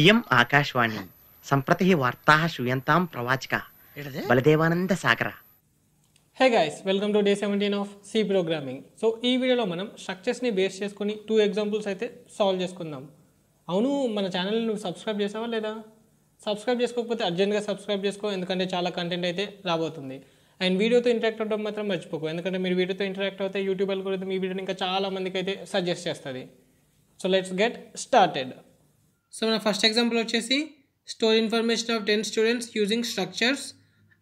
ఇయం ఆకాశవాణి సంప్రతి వార్తా శూయంతాం ప్రవాచిక Baladevananda Sagara hey guys welcome to day seventeen of C programming so ఈ వీడియోలో మనం స్ట్రక్చర్స్ని బేస్ చేసుకుని టూ ఎగ్జాంపుల్స్ అయితే సాల్వ్ చేసుకుందాం అవును మన ఛానల్ నువ్వు సబ్స్క్రైబ్ చేసావా లేదా సబ్స్క్రైబ్ చేసుకోకపోతే అర్జెంట్గా సబ్స్క్రైబ్ చేసుకో ఎందుకంటే చాలా కంటెంట్ అయితే రాబోతుంది అండ్ వీడియోతో ఇంటరాక్ట్ అవ్వడం మాత్రం మర్చిపోకు ఎందుకంటే మీరు వీడియోతో ఇంటరాక్ట్ అవుతే యూట్యూబ్ కూడా మీ వీడియోని ఇంకా చాలా మందికి అయితే సజెస్ట్ చేస్తుంది so let's get started so మన ఫస్ట్ ఎగ్జాంపుల్ వచ్చేసి store information of ten students using structures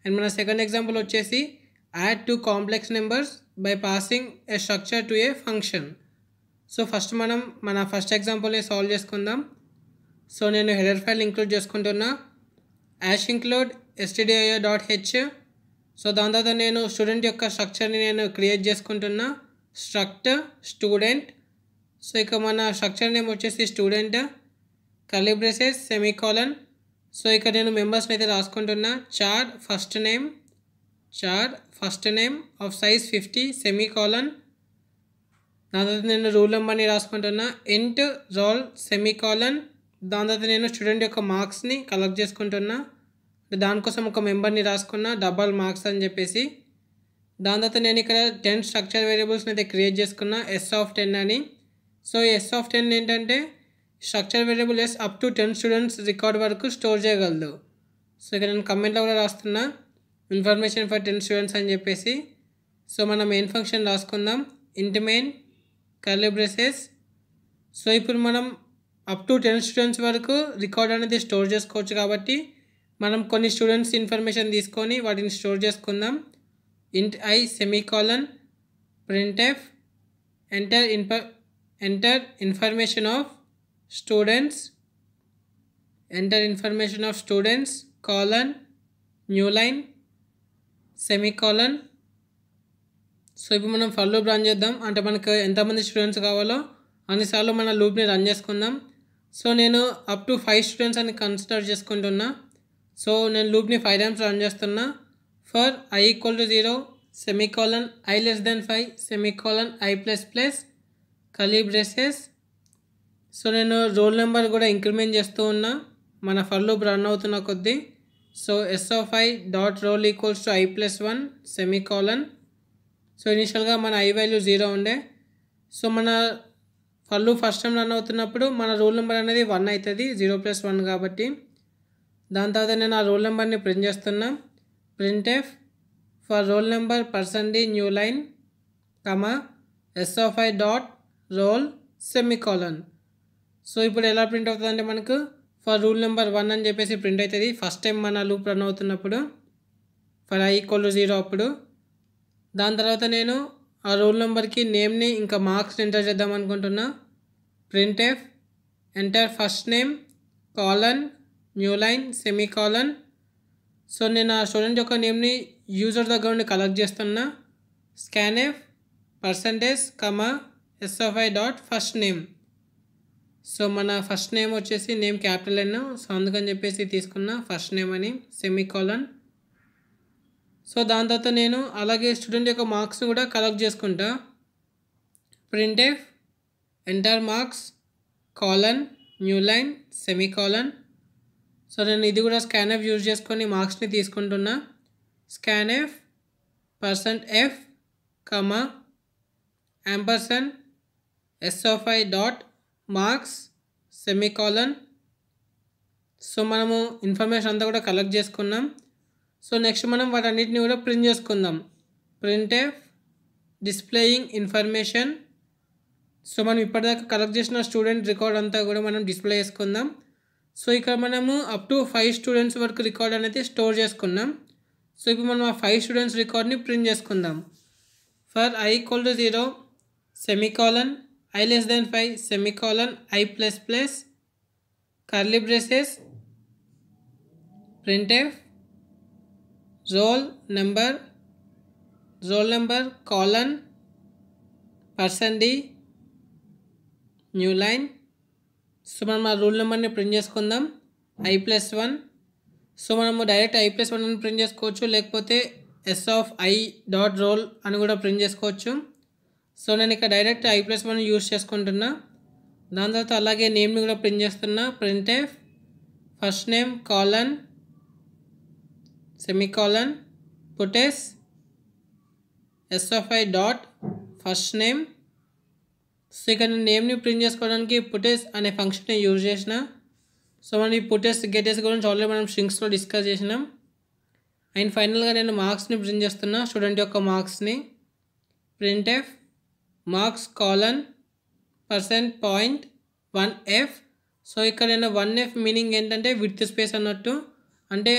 and మన సెకండ్ ఎగ్జాంపుల్ వచ్చేసి add two complex numbers by passing a structure to a function so first మనం మన first ఎగ్జాంపుల్ని solve చేసుకుందాం so నేను header file include చేసుకుంటున్నా hash include stdio dot H so దాని తర్వాత నేను స్టూడెంట్ యొక్క స్ట్రక్చర్ని నేను క్రియేట్ చేసుకుంటున్నా స్ట్రక్ట్ స్టూడెంట్ సో ఇక మన స్ట్రక్చర్ నేమ్ వచ్చేసి student curly braces semicolon so ఇక్కడ నేను మెంబర్స్ని అయితే రాసుకుంటున్నా char first name char first name of size fifty semicolon దాని తర్వాత నేను రూల్ నెంబర్ని రాసుకుంటున్నా ఇంట్ రోల్ సెమీకాలన్ దాని తర్వాత నేను స్టూడెంట్ యొక్క మార్క్స్ని కలెక్ట్ చేసుకుంటున్నా దానికోసం ఒక మెంబర్ని రాసుకున్నా డబల్ మార్క్స్ అని చెప్పేసి దాని తర్వాత నేను ఇక్కడ టెన్ స్ట్రక్చర్ వేరియబుల్స్ని అయితే క్రియేట్ చేసుకున్నా ఎస్ ఆఫ్ టెన్ అని సో ఎస్ ఆఫ్ టెన్ ఏంటంటే structure variable S up to ten students record వరకు స్టోర్ చేయగలదు సో ఇక్కడ నేను కమెంట్లో కూడా రాస్తున్నా ఇన్ఫర్మేషన్ ఫర్ టెన్ స్టూడెంట్స్ అని చెప్పేసి సో మనం మెయిన్ ఫంక్షన్ రాసుకుందాం ఇంటి మెయిన్ కర్లీబ్రెసెస్ సో ఇప్పుడు మనం అప్ టు టెన్ స్టూడెంట్స్ వరకు రికార్డ్ అనేది స్టోర్ చేసుకోవచ్చు కాబట్టి మనం కొన్ని స్టూడెంట్స్ ఇన్ఫర్మేషన్ తీసుకొని వాటిని స్టోర్ చేసుకుందాం int I semicolon F enter info enter information of students enter information of students colon new line semicolon so ఇప్పుడు మనం ఫర్ లూప్ రన్ చేద్దాం అంటే మనకు ఎంతమంది స్టూడెంట్స్ కావాలో అన్నిసార్లు మన లూప్ని రన్ చేసుకుందాం సో నేను అప్ టు ఫైవ్ స్టూడెంట్స్ అని కన్సిడర్ చేసుకుంటున్నా సో నేను లూప్ని ఫైవ్ టైమ్స్ రన్ చేస్తున్నా for I equal to zero semicolon I less than five semicolon I plus plus curly braces so నేను రోల్ నెంబర్ కూడా increment చేస్తూ ఉన్నా మన ఫర్ లూప్ రన్ అవుతున్న కొద్దీ so S of I dot roll equals to I plus one semicolon so ఇనిషియల్గా మన I value zero ఉండే సో మన ఫర్ ఫస్ట్ టైం రన్ అవుతున్నప్పుడు మన రోల్ నెంబర్ అనేది వన్ అవుతుంది జీరో ప్లస్ వన్ కాబట్టి దాని తర్వాత నేను ఆ రోల్ నెంబర్ని ప్రింట్ చేస్తున్నా printf for roll number percent D new line comma S of dot roll semicolon so ఇప్పుడు ఎలా ప్రింట్ అవుతుందంటే మనకు ఫర్ రూల్ నెంబర్ వన్ అని చెప్పేసి ప్రింట్ అవుతుంది ఫస్ట్ టైం మన లూప్ రన్ అవుతున్నప్పుడు ఫర్ ఐ ఈక్వల్ జీరో అప్పుడు దాని తర్వాత నేను ఆ రూల్ నెంబర్కి నేమ్ని ఇంకా మార్క్స్ ఎంటర్ చేద్దాం అనుకుంటున్నా printf enter first name colon new line semicolon so నేను ఆ స్టూడెంట్ యొక్క నేమ్ని యూజర్ దగ్గర నుండి కలెక్ట్ చేస్తున్నా scanf percentage comma S F I dot first name so మన ఫస్ట్ నేమ్ వచ్చేసి నేమ్ క్యాపిటల్ ఎన్ సో అందుకని చెప్పేసి తీసుకున్న ఫస్ట్ నేమ్ అని కాలన్ సో దాని తర్వాత నేను అలాగే స్టూడెంట్ యొక్క మార్క్స్ని కూడా కలెక్ట్ చేసుకుంటా printf enter marks colon new line colon so నేను ఇది కూడా స్కాన్ ఎఫ్ యూజ్ చేసుకొని మార్క్స్ని తీసుకుంటున్నా scanf percent F comma ampersand S of I dot marks colon so మనము ఇన్ఫర్మేషన్ అంతా కూడా కలెక్ట్ చేసుకున్నాం సో నెక్స్ట్ మనం వాటన్నిటిని కూడా ప్రింట్ చేసుకుందాం ప్రింటెఫ్ డిస్ప్లేయింగ్ ఇన్ఫర్మేషన్ సో మనం ఇప్పటిదాకా కలెక్ట్ చేసిన స్టూడెంట్ రికార్డ్ అంతా కూడా మనం డిస్ప్లే చేసుకుందాం సో ఇక్కడ మనము అప్ టు ఫైవ్ స్టూడెంట్స్ వరకు రికార్డ్ అనేది స్టోర్ చేసుకున్నాం సో ఇప్పుడు మనం ఆ ఫైవ్ స్టూడెంట్స్ రికార్డ్ని ప్రింట్ చేసుకుందాం for I equal to zero colon i less than 5 semicolon i plus plus curly braces printf roll number roll number colon percent D new line so మనం ఆ roll నెంబర్ని print చేసుకుందాం I plus one so మనము direct I plus one అని print చేసుకోవచ్చు లేకపోతే S of I dot roll అని కూడా ప్రింట్ చేసుకోవచ్చు సో నేను ఇక్కడ direct I plus one use చేసుకుంటున్నా దాని తర్వాత అలాగే నేమ్ని కూడా ప్రింట్ చేస్తున్నా printf first name colon semicolon puts S F I dot first name so ఇక్కడ నేను నేమ్ని ప్రింట్ చేసుకోవడానికి పుటెస్ అనే ఫంక్షన్ని యూజ్ చేసిన సో మనం ఈ పుటెస్ గెటెస్ గురించి ఆల్రెడీ మనం స్ట్రింగ్స్లో డిస్కస్ చేసినాం అండ్ ఫైనల్గా నేను మార్క్స్ని ప్రింట్ చేస్తున్నా స్టూడెంట్ యొక్క మార్క్స్ని printf marks colon percent point one F so ఇక్కడ వన్ ఎఫ్ మీనింగ్ ఏంటంటే విత్ స్పేస్ అన్నట్టు అంటే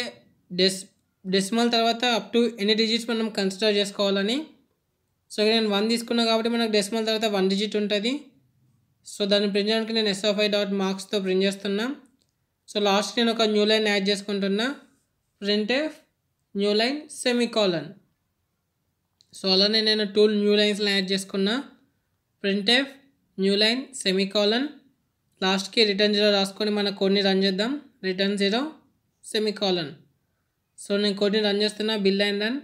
డెస్ డెసిమల్ తర్వాత అప్ టు ఎన్ని డిజిట్స్ మనం కన్సిడర్ చేసుకోవాలని సో ఇక్కడ నేను వన్ తీసుకున్నా కాబట్టి మనకు డెసిమల్ తర్వాత వన్ డిజిట్ ఉంటుంది సో దాన్ని ప్రింట్ చేయడానికి నేను ఎస్ఎఫ్ఐ డాట్ మార్క్స్తో ప్రింట్ చేస్తున్నా సో లాస్ట్ నేను ఒక న్యూ లైన్ యాడ్ చేసుకుంటున్నా printf new line semicolon so అలానే నేను టూ న్యూ లైన్స్ని యాడ్ చేసుకున్నా ప్రింటెఫ్ న్యూ లైన్ సెమీకాలన్ లాస్ట్కి రిటర్న్ జీరో రాసుకొని మన కోడ్ని రన్ చేద్దాం రిటర్న్ జీరో సెమీకాలన్ సో నేను కోడ్ని రన్ చేస్తున్నా బిల్ అండ్ రన్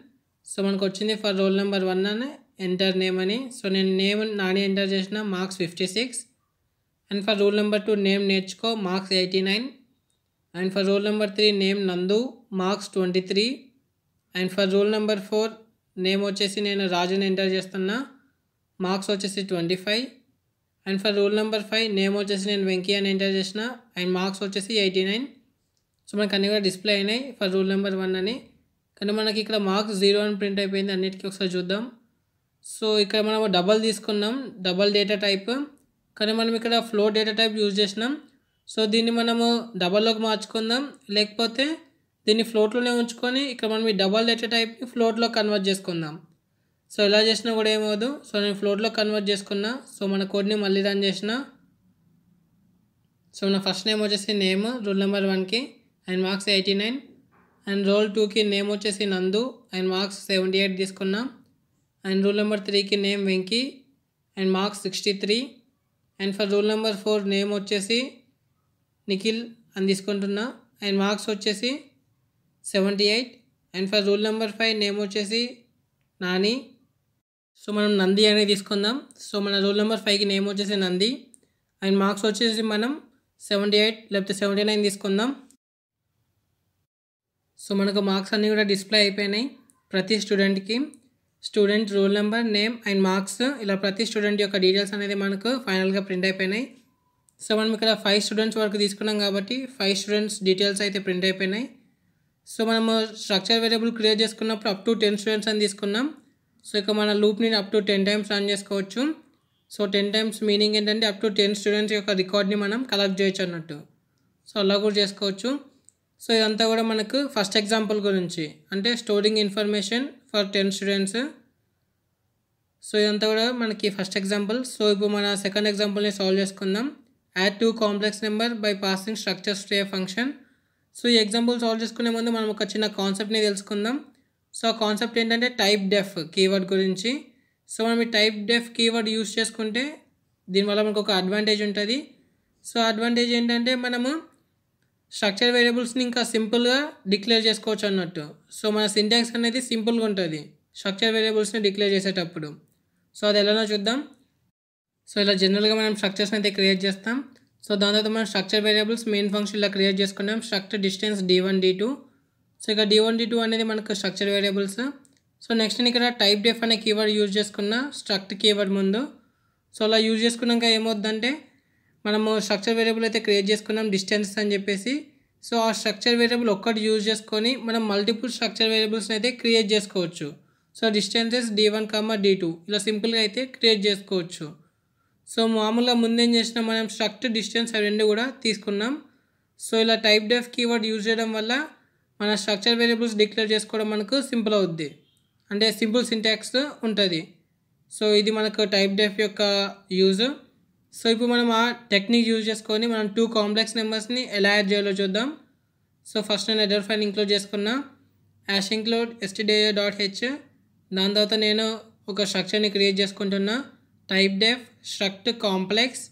సో మనకు వచ్చింది ఫర్ రోల్ నెంబర్ వన్ అని ఎంటర్ నేమ్ అని సో నేను నేమ్ నాని ఎంటర్ చేసిన marks fifty six and for roll number two name నేర్చుకో marks eighty nine and for roll number three name Nandu marks twenty three and for roll number four name వచ్చేసి నేను రాజుని enter చేస్తున్నా marks వచ్చేసి twenty five and for roll number five name వచ్చేసి నేను వెంకీ అని enter చేసిన అండ్ మార్క్స్ వచ్చేసి ఎయిటీ నైన్ సో మనకు అన్నీ కూడా డిస్ప్లే అయినాయి ఫర్ రూల్ నెంబర్ వన్ అని కానీ మనకి ఇక్కడ మార్క్స్ జీరో అని ప్రింట్ అయిపోయింది అన్నిటికీ ఒకసారి చూద్దాం సో ఇక్కడ మనం డబల్ తీసుకున్నాం డబల్ డేటా టైప్ కానీ మనం ఇక్కడ ఫ్లో డేటా టైప్ యూజ్ చేసినాం సో దీన్ని మనము డబల్లోకి మార్చుకుందాం లేకపోతే దీన్ని ఫ్లోట్లోనే ఉంచుకొని ఇక్కడ మనం ఈ డబల్ డేటా టైప్ని ఫ్లోట్లో కన్వర్ట్ చేసుకుందాం సో ఎలా చేసినా కూడా ఏమవుదు సో నేను ఫ్లోర్లో కన్వర్ట్ చేసుకున్నా సో మన కోడ్ని మళ్ళీ రన్ చేసిన సో నా ఫస్ట్ నేమ్ వచ్చేసి నేమ్ రూల్ నెంబర్ వన్కి and marks eighty nine and roll టూకి నేమ్ వచ్చేసి Nandu and marks seventy eight తీసుకున్నాం అండ్ రూల్ నెంబర్ త్రీకి name Venky and marks sixty three and for roll number four name వచ్చేసి నిఖిల్ అని తీసుకుంటున్నా అండ్ మార్క్స్ వచ్చేసి seventy eight and for roll number five name వచ్చేసి Nani so మనం నంది అనేది తీసుకుందాం సో మన రోల్ నెంబర్ ఫైవ్కి నేమ్ వచ్చేసి నంది అండ్ మార్క్స్ వచ్చేసి మనం సెవెంటీ ఎయిట్ లేకపోతే సెవెంటీ నైన్ తీసుకుందాం సో మనకు మార్క్స్ అన్నీ కూడా డిస్ప్లే అయిపోయినాయి ప్రతి స్టూడెంట్కి student roll number name and marks ఇలా ప్రతి స్టూడెంట్ యొక్క డీటెయిల్స్ అనేది మనకు ఫైనల్గా ప్రింట్ అయిపోయినాయి సో మనం ఇక్కడ ఫైవ్ స్టూడెంట్స్ వరకు తీసుకున్నాం కాబట్టి ఫైవ్ స్టూడెంట్స్ డీటెయిల్స్ అయితే ప్రింట్ అయిపోయినాయి సో మనము స్ట్రక్చర్ వేరియబుల్ క్రియేట్ చేసుకున్నప్పుడు అప్ టు టెన్ స్టూడెంట్స్ అని తీసుకున్నాం సో ఇక మన లూప్ని up to ten times run చేసుకోవచ్చు సో టెన్ టైమ్స్ మీనింగ్ ఏంటంటే అప్ టు టెన్ స్టూడెంట్స్ యొక్క రికార్డ్ని మనం కలెక్ట్ చేయొచ్చు అన్నట్టు సో అలా కూడా చేసుకోవచ్చు సో ఇదంతా కూడా మనకు ఫస్ట్ ఎగ్జాంపుల్ గురించి అంటే storing information for ten students so ఇదంతా కూడా మనకి ఫస్ట్ ఎగ్జాంపుల్ సో ఇప్పుడు మన సెకండ్ ఎగ్జాంపుల్ని సాల్వ్ చేసుకుందాం add two complex number by passing structures to a function so ఈ ఎగ్జాంపుల్ సాల్వ్ చేసుకునే ముందు మనం ఒక చిన్న కాన్సెప్ట్ని తెలుసుకుందాం సో కాన్సెప్ట్ ఏంటంటే టైప్ డెఫ్ కీవర్డ్ గురించి సో మనం ఈ టైప్ డెఫ్ కీవర్డ్ యూస్ చేసుకుంటే దీనివల్ల మనకు ఒక అడ్వాంటేజ్ ఉంటుంది సో అడ్వాంటేజ్ ఏంటంటే మనము స్ట్రక్చర్ వేరియబుల్స్ని ఇంకా సింపుల్గా డిక్లేర్ చేసుకోవచ్చు అన్నట్టు సో మన సింటాక్స్ అనేది సింపుల్గా ఉంటుంది స్ట్రక్చర్ వేరియబుల్స్ని డిక్లేర్ చేసేటప్పుడు సో అది ఎలానో చూద్దాం సో ఇలా జనరల్గా మనం స్ట్రక్చర్స్ అయితే క్రియేట్ చేస్తాం సో దాని తర్వాత మనం స్ట్రక్చర్ వేరియబుల్స్ మెయిన్ ఫంక్షన్ ఇలా క్రియేట్ చేసుకున్నాం structure distance D one D two so ఇక డి వన్ డి టూ అనేది మనకు స్ట్రక్చర్ వేరియబుల్స్ సో నెక్స్ట్ నేను ఇక్కడ టైప్ డెఫ్ అనే కీవర్డ్ యూజ్ చేసుకున్న స్ట్రక్ట్ కీవర్డ్ ముందు సో అలా యూజ్ చేసుకున్నాక ఏమవుతుందంటే మనము స్ట్రక్చర్ వేరియబుల్ అయితే క్రియేట్ చేసుకున్నాం డిస్టెన్స్ అని చెప్పేసి సో ఆ స్ట్రక్చర్ వేరియబుల్ ఒక్కటి యూజ్ చేసుకొని మనం మల్టిపుల్ స్ట్రక్చర్ వేరియబుల్స్ని అయితే క్రియేట్ చేసుకోవచ్చు so distances D one comma D two ఇలా సింపుల్గా అయితే క్రియేట్ చేసుకోవచ్చు సో మామూలుగా ముందేం చేసిన మనం స్ట్రక్ట్ డిస్టెన్స్ అవి రెండు కూడా తీసుకున్నాం సో ఇలా టైప్ డెఫ్ కీవర్డ్ యూజ్ చేయడం వల్ల మన స్ట్రక్చర్ వేరియబుల్స్ డిక్లేర్ చేసుకోవడం మనకు సింపుల్ అవుద్ది అంటే సింపుల్ సింటాక్స్ ఉంటుంది సో ఇది మనకు టైప్ డెఫ్ యొక్క యూజ్ సో ఇప్పుడు మనం ఆ టెక్నిక్ యూజ్ చేసుకొని మనం టూ కాంప్లెక్స్ నెంబర్స్ని ఎలా యాడ్ చేయాలో చూద్దాం సో ఫస్ట్ నేను ఎడర్ ఫైన్ ఇంక్లూడ్ చేసుకున్నా hash include stdio dot h దాని తర్వాత నేను ఒక స్ట్రక్చర్ని క్రియేట్ చేసుకుంటున్నా typedef struct complex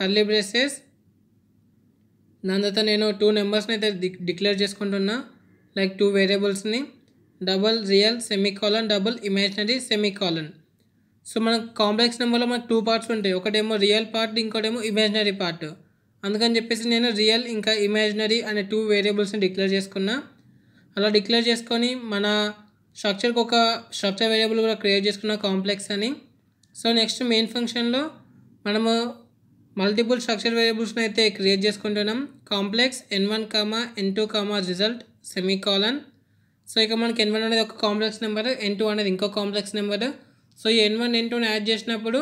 curly braces దాని తర్వాత నేను టూ నెంబర్స్ని అయితే డిక్లేర్ చేసుకుంటున్నా లైక్ టూ వేరియబుల్స్ని double real semicolon double imaginary semicolon so మన కాంప్లెక్స్ నెంబర్లో మనకు టూ పార్ట్స్ ఉంటాయి ఒకటేమో రియల్ పార్ట్ ఇంకోటేమో ఇమాజినరీ పార్ట్ అందుకని చెప్పేసి నేను రియల్ ఇంకా ఇమాజినరీ అనే టూ వేరియబుల్స్ని డిక్లేర్ చేసుకున్నా అలా డిక్లేర్ చేసుకొని మన స్ట్రక్చర్కి ఒక స్ట్రక్చర్ వేరియబుల్ కూడా క్రియేట్ చేసుకున్న కాంప్లెక్స్ అని సో నెక్స్ట్ మెయిన్ ఫంక్షన్లో మనము మల్టిపుల్ స్ట్రక్చర్ వేరియబుల్స్ని అయితే క్రియేట్ చేసుకుంటున్నాం complex n one comma n two comma result semicolon so ఇక మనకి ఎన్ వన్ అనేది ఒక కాంప్లెక్స్ నెంబర్ ఎన్ టూ అనేది ఇంకో కాంప్లెక్స్ నెంబర్ సో ఈ ఎన్ వన్ ఎన్ టూని యాడ్ చేసినప్పుడు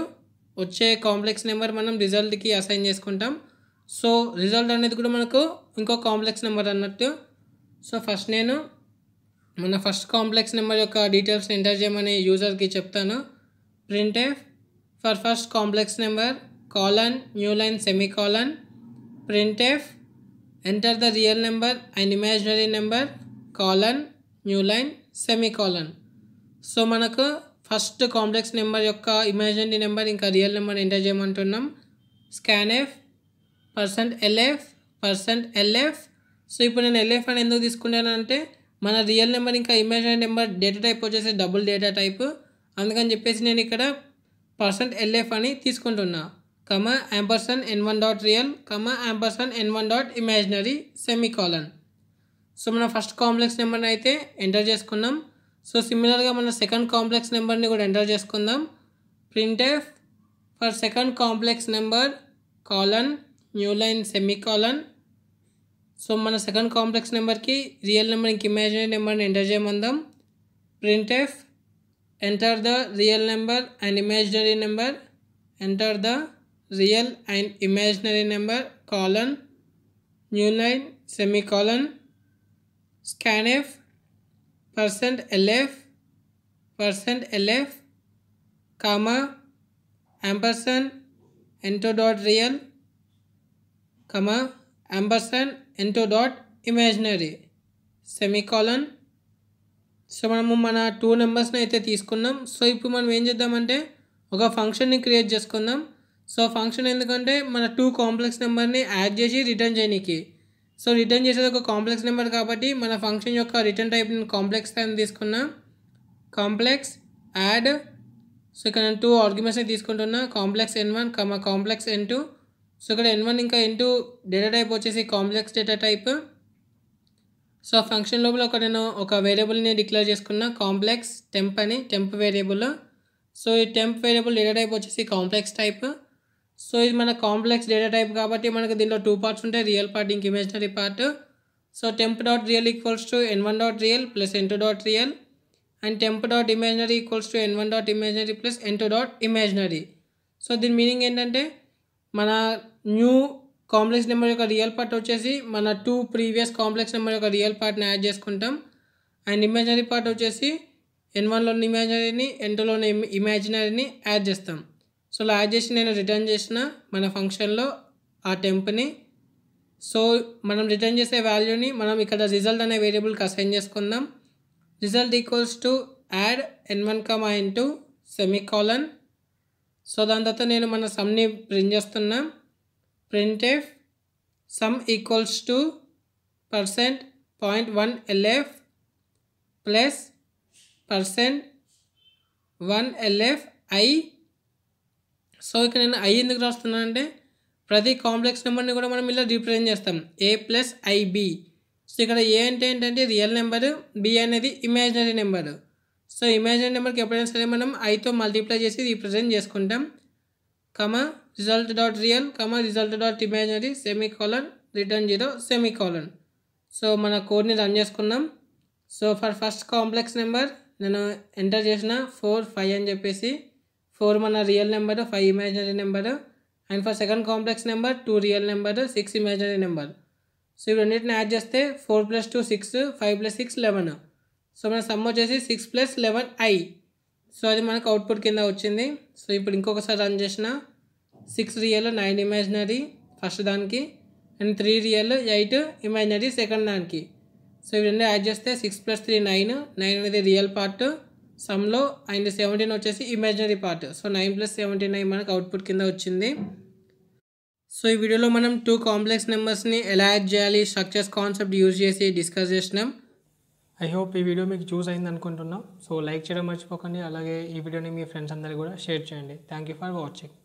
వచ్చే కాంప్లెక్స్ నెంబర్ మనం రిజల్ట్కి అసైన్ చేసుకుంటాం సో రిజల్ట్ అనేది కూడా మనకు ఇంకో కాంప్లెక్స్ నెంబర్ అన్నట్టు సో ఫస్ట్ నేను మన ఫస్ట్ కాంప్లెక్స్ నెంబర్ యొక్క డీటెయిల్స్ని ఎంటర్ చేయమని యూజర్కి చెప్తాను print for first complex number colon, new line, semicolon, printf, enter the real number and imaginary number, colon, new line, semicolon. So మనకు ఫస్ట్ కాంప్లెక్స్ నెంబర్ యొక్క imaginary number ఇంకా real number enter చేయమంటున్నాం scanf percent LF percent LF so ఇప్పుడు నేను LF అని ఎందుకు తీసుకున్నానంటే మన రియల్ నెంబర్ ఇంకా ఇమాజినరీ నెంబర్ డేటా టైప్ వచ్చేసి డబుల్ డేటా టైప్ అందుకని చెప్పేసి నేను ఇక్కడ పర్సెంట్ ఎల్ఎఫ్ అని తీసుకుంటున్నాను comma ampersand n1 dot real comma ampersand n1 dot imaginary semicolon so మనం ఫస్ట్ కాంప్లెక్స్ నెంబర్ని అయితే ఎంటర్ చేసుకున్నాం సో సిమిలర్గా మన సెకండ్ కాంప్లెక్స్ నెంబర్ని కూడా ఎంటర్ చేసుకుందాం printf for second complex number colon new line semicolon so మన సెకండ్ కాంప్లెక్స్ నెంబర్కి రియల్ నెంబర్ ఇంక ఇమాజినరీ నెంబర్ని ఎంటర్ చేయమందాం printf enter the real number and imaginary number enter the real and imaginary number colon new line semicolon scanf percent lf percent lf comma ampersand ento dot real comma ampersand ento dot imaginary semicolon so మనము మన two నెంబర్స్ని అయితే తీసుకున్నాం so ఇప్పుడు మనం ఏం చేద్దామంటే ఒక ఫంక్షన్ని క్రియేట్ చేసుకుందాం సో ఫంక్షన్ ఎందుకంటే మన టూ కాంప్లెక్స్ నెంబర్ని యాడ్ చేసి రిటర్న్ చేయడానికి సో రిటర్న్ చేసేది ఒక కాంప్లెక్స్ నెంబర్ కాబట్టి మన ఫంక్షన్ యొక్క రిటర్న్ టైప్ నేను కాంప్లెక్స్ అని తీసుకున్నా కాంప్లెక్స్ యాడ్ సో ఇక్కడ నేను టూ ఆర్గ్యుమెంట్స్ని తీసుకుంటున్నా complex n one comma complex n two so ఇక్కడ ఎన్ వన్ ఇంకా ఎన్ టూ డేటా టైప్ వచ్చేసి complex data type so function లోపల ఒక నేను ఒక వేరియబుల్ని డిక్లేర్ చేసుకున్న కాంప్లెక్స్ టెంప్ అని టెంప్ వేరియబుల్ సో ఈ టెంప్ వేరియబుల్ డేటా టైప్ వచ్చేసి కాంప్లెక్స్ టైప్ సో ఇది మన కాంప్లెక్స్ డేటా టైప్ కాబట్టి మనకు దీంట్లో టూ పార్ట్స్ ఉంటాయి రియల్ పార్ట్ ఇంక imaginary part so temp dot real equals to n one dot real plus n two dot real and temp dot imaginary equals to n one dot imaginary plus n two dot imaginary so దీని meaning ఏంటంటే మన new complex number యొక్క real part వచ్చేసి మన two previous complex number యొక్క real పార్ట్ని add చేసుకుంటాం and imaginary part వచ్చేసి ఎన్ వన్లోని ఇమాజినరీని ఎన్ టూలోని ఇమాజినరీని యాడ్ చేస్తాం సో లాస్ట్ చేసి నేను రిటర్న్ చేసిన మన ఫంక్షన్లో ఆ టెంప్ని సో మనం రిటర్న్ చేసే వాల్యూని మనం ఇక్కడ రిజల్ట్ అనే వేరియబుల్కి అసైన్ చేసుకుందాం result equals to add n one comma semi semicolon so దాని తర్వాత నేను మన సమ్ని ప్రింట్ చేస్తున్నా f sum equals to percent point one LF plus percent one LF I so ఇక్కడ నేను ఐ ఎందుకు రాస్తున్నాను అంటే ప్రతి కాంప్లెక్స్ నెంబర్ని కూడా మనం ఇలా రిప్రజెంట్ చేస్తాం ఏ ప్లస్ ఐబి సో ఇక్కడ ఏ అంటే ఏంటంటే రియల్ నెంబరు బి అనేది ఇమాజినరీ నెంబరు సో ఇమాజినరీ నెంబర్కి ఎప్పుడైనా సరే మనం ఐతో మల్టిప్లై చేసి రిప్రజెంట్ చేసుకుంటాం comma result dot real comma result dot imaginary semicolon return zero semicolon so మన కోడ్ని రన్ చేసుకున్నాం so for first complex number నేను ఎంటర్ చేసిన ఫోర్ ఫైవ్ అని చెప్పేసి ఫోర్ మన real number five imaginary number and for second complex number two real number six imaginary number so ఇవి రెండింటిని యాడ్ చేస్తే four plus two six five plus six eleven so మన sum వచ్చేసి six plus eleven I so అది మనకు output కింద వచ్చింది so ఇప్పుడు ఇంకొకసారి రన్ చేసిన six real nine imaginary first దానికి and three real eight imaginary second దానికి సో ఇవన్నీ యాడ్ చేస్తే six plus three nine nine అనేది రియల్ పార్ట్ సమ్లో అండ్ సెవెంటీన్ వచ్చేసి imaginary part so nine plus seventy nine మనకు అవుట్పుట్ కింద వచ్చింది సో ఈ వీడియోలో మనం టూ కాంప్లెక్స్ నెంబర్స్ని ఎలా యాడ్ చేయాలి స్ట్రక్చర్స్ కాన్సెప్ట్ యూజ్ చేసి డిస్కస్ చేసినాం ఐ హోప్ ఈ వీడియో మీకు చూస్ అయింది అనుకుంటున్నాం సో లైక్ చేయడం మర్చిపోకండి అలాగే ఈ వీడియోని మీ ఫ్రెండ్స్ అందరికీ కూడా షేర్ చేయండి థ్యాంక్ ఫర్ వాచింగ్